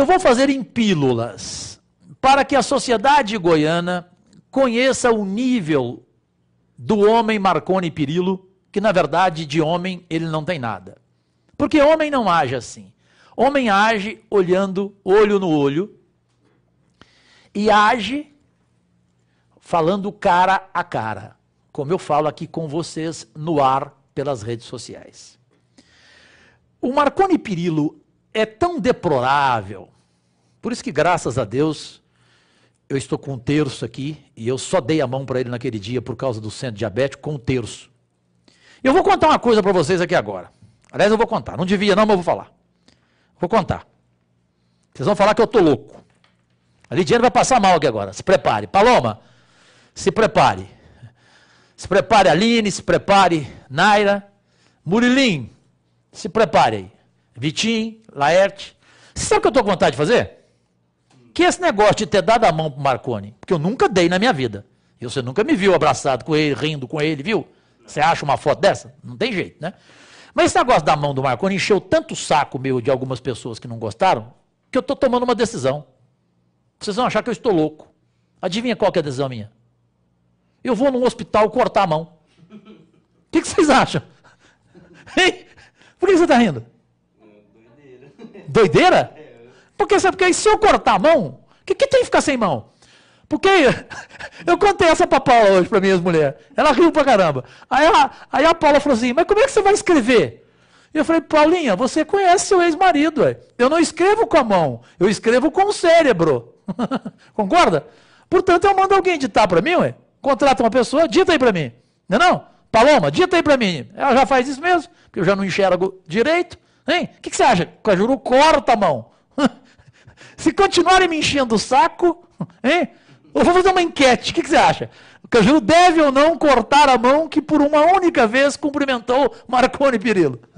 Eu vou fazer em pílulas para que a sociedade goiana conheça o nível do homem Marconi Pirilo, que na verdade de homem ele não tem nada. Porque homem não age assim. Homem age olhando olho no olho e age falando cara a cara, como eu falo aqui com vocês no ar pelas redes sociais. O Marconi Pirillo é tão deplorável. Por isso que, graças a Deus, eu estou com um terço aqui e eu só dei a mão para ele naquele dia por causa do centro diabético com um terço. Eu vou contar uma coisa para vocês aqui agora. Aliás, eu vou contar. Não devia, não, mas eu vou falar. Vou contar. Vocês vão falar que eu estou louco. A Lidiane vai passar mal aqui agora. Se prepare. Paloma, se prepare. Se prepare, Aline, se prepare, Naira. Murilim, se prepare aí. Vitinho, Laerte. Você sabe o que eu estou com vontade de fazer? Que esse negócio de ter dado a mão para Marconi, que eu nunca dei na minha vida. E você nunca me viu abraçado com ele, rindo com ele, viu? Você acha uma foto dessa? Não tem jeito, né? Mas esse negócio da mão do Marconi encheu tanto o saco meu de algumas pessoas que não gostaram, que eu estou tomando uma decisão. Vocês vão achar que eu estou louco. Adivinha qual que é a decisão minha? Eu vou num hospital cortar a mão. O que, que, vocês acham? Hein? Por que você está rindo? Doideira? Porque sabe porque aí se eu cortar a mão, o que, que tem que ficar sem mão? Porque eu contei essa para Paula hoje, para minha mulher. Ela riu pra caramba. Aí, ela, aí a Paula falou assim: Mas como é que você vai escrever? E eu falei: Paulinha, você conhece seu ex-marido. Eu não escrevo com a mão, eu escrevo com o cérebro. Concorda? Portanto, eu mando alguém ditar para mim, ué. Contrata uma pessoa, dita aí para mim. Não é não? Paloma, dita aí para mim. Ela já faz isso mesmo, porque eu já não enxergo direito. Hein? O que, que você acha? Cajuru corta a mão. Se continuarem me enchendo o saco, hein? Eu vou fazer uma enquete. O que, que você acha? O Cajuru deve ou não cortar a mão que por uma única vez cumprimentou Marconi Pirillo?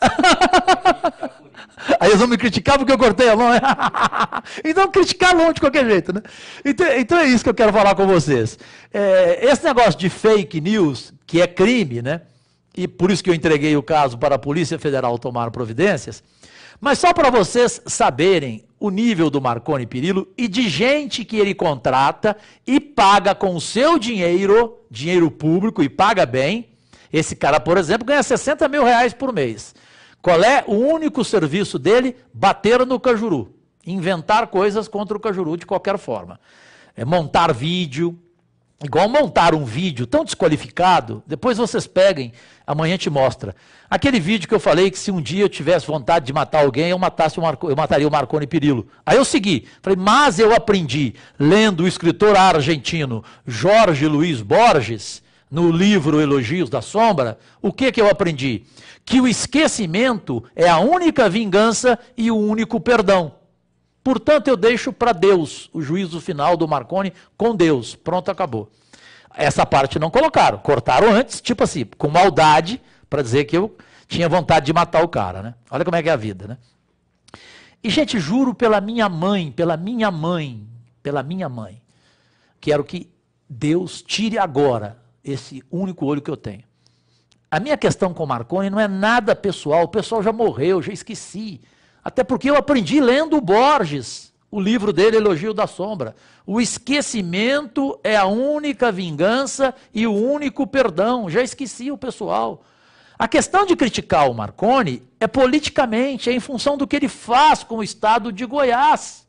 Tá Aí eles vão me criticar porque eu cortei a mão. Né? então, criticar longe de qualquer jeito, né? Então, então, é isso que eu quero falar com vocês. É, esse negócio de fake news, que é crime, né? e por isso que eu entreguei o caso para a Polícia Federal tomar providências. Mas só para vocês saberem o nível do Marconi Perillo e de gente que ele contrata e paga com o seu dinheiro, dinheiro público, e paga bem. Esse cara, por exemplo, ganha 60 mil reais por mês. Qual é o único serviço dele? Bater no Cajuru. Inventar coisas contra o Cajuru de qualquer forma. É montar vídeo, Igual montar um vídeo tão desqualificado, depois vocês peguem, amanhã te mostra. Aquele vídeo que eu falei que se um dia eu tivesse vontade de matar alguém, eu, matasse o Marco, eu mataria o Marconi Perillo. Aí eu segui, falei, mas eu aprendi, lendo o escritor argentino Jorge Luiz Borges, no livro Elogios da Sombra, o que, que eu aprendi? Que o esquecimento é a única vingança e o único perdão. Portanto, eu deixo para Deus o juízo final do Marconi com Deus. Pronto, acabou. Essa parte não colocaram, cortaram antes, tipo assim, com maldade, para dizer que eu tinha vontade de matar o cara, né? Olha como é que é a vida, né? E gente, juro pela minha mãe, pela minha mãe, pela minha mãe, quero que Deus tire agora esse único olho que eu tenho. A minha questão com Marconi não é nada pessoal, o pessoal já morreu, já esqueci. Até porque eu aprendi lendo o Borges, o livro dele, Elogio da Sombra. O esquecimento é a única vingança e o único perdão. Já esqueci o pessoal. A questão de criticar o Marconi é politicamente, é em função do que ele faz com o estado de Goiás.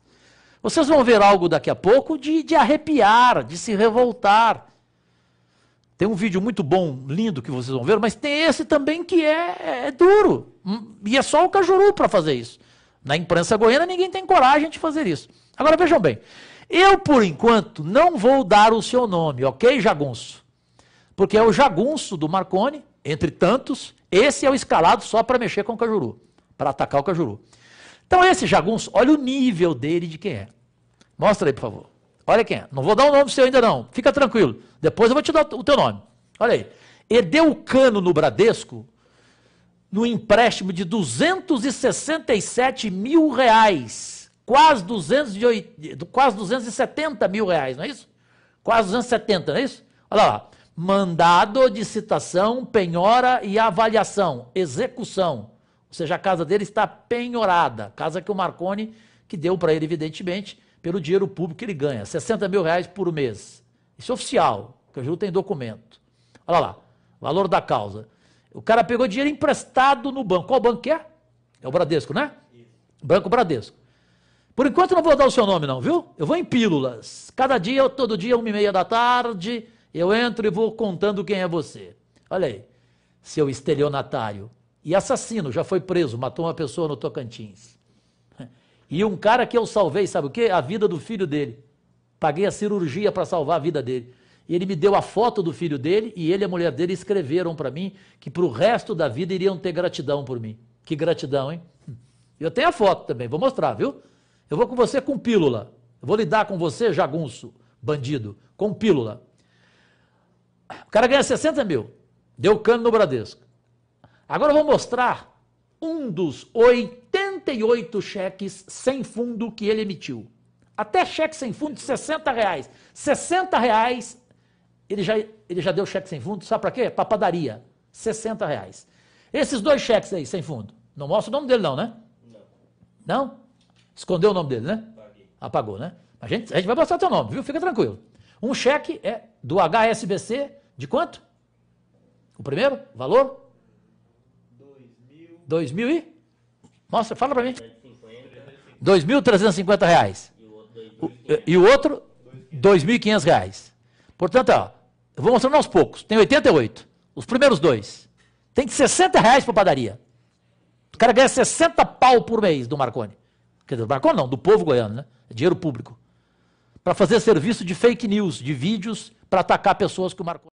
Vocês vão ver algo daqui a pouco de, de arrepiar, de se revoltar. Tem um vídeo muito bom, lindo, que vocês vão ver, mas tem esse também que é, é duro. Hum, e é só o Cajuru para fazer isso. Na imprensa goiana, ninguém tem coragem de fazer isso. Agora vejam bem, eu por enquanto não vou dar o seu nome, ok, jagunço? Porque é o jagunço do Marconi, entre tantos, esse é o escalado só para mexer com o Cajuru, para atacar o Cajuru. Então esse jagunço, olha o nível dele de quem é. Mostra aí, por favor. Olha quem é. Não vou dar o nome seu ainda não, fica tranquilo. Depois eu vou te dar o teu nome. Olha aí. Ele deu o cano no Bradesco no empréstimo de 267 mil reais, quase, 208, quase 270 mil reais, não é isso? Quase 270, não é isso? Olha lá, mandado de citação, penhora e avaliação, execução. Ou seja, a casa dele está penhorada, casa que o Marconi, que deu para ele, evidentemente, pelo dinheiro público que ele ganha, 60 mil reais por mês. Isso é oficial, que o Júlio tem documento. Olha lá, valor da causa, o cara pegou dinheiro emprestado no banco. Qual banco que é? É o Bradesco, né? Isso. Banco Bradesco. Por enquanto não vou dar o seu nome não, viu? Eu vou em pílulas. Cada dia, todo dia, uma e meia da tarde, eu entro e vou contando quem é você. Olha aí, seu estelionatário. E assassino, já foi preso, matou uma pessoa no Tocantins. E um cara que eu salvei, sabe o quê? A vida do filho dele. Paguei a cirurgia para salvar a vida dele. E ele me deu a foto do filho dele e ele e a mulher dele escreveram para mim que para o resto da vida iriam ter gratidão por mim. Que gratidão, hein? Eu tenho a foto também, vou mostrar, viu? Eu vou com você com pílula. Eu vou lidar com você, jagunço, bandido, com pílula. O cara ganha 60 mil, deu cano no Bradesco. Agora eu vou mostrar um dos 88 cheques sem fundo que ele emitiu. Até cheque sem fundo de 60 reais. 60 reais ele já, ele já deu cheque sem fundo, sabe para quê? Para padaria, 60 reais. Esses dois cheques aí, sem fundo, não mostra o nome dele não, né? Não. Não? Escondeu o nome dele, né? Apaguei. Apagou, né? A gente, a gente vai mostrar teu nome, viu? Fica tranquilo. Um cheque é do HSBC de quanto? O primeiro? Valor? 2 mil e? mostra, fala para mim. 2.350 reais. E o outro, 2.500 reais. Portanto, ó, eu vou mostrando aos poucos. Tem 88. Os primeiros dois. Tem de 60 reais para padaria. O cara ganha 60 pau por mês do Marconi. Quer dizer, do Marconi não, do povo goiano, né? É dinheiro público. Para fazer serviço de fake news, de vídeos, para atacar pessoas que o Marconi.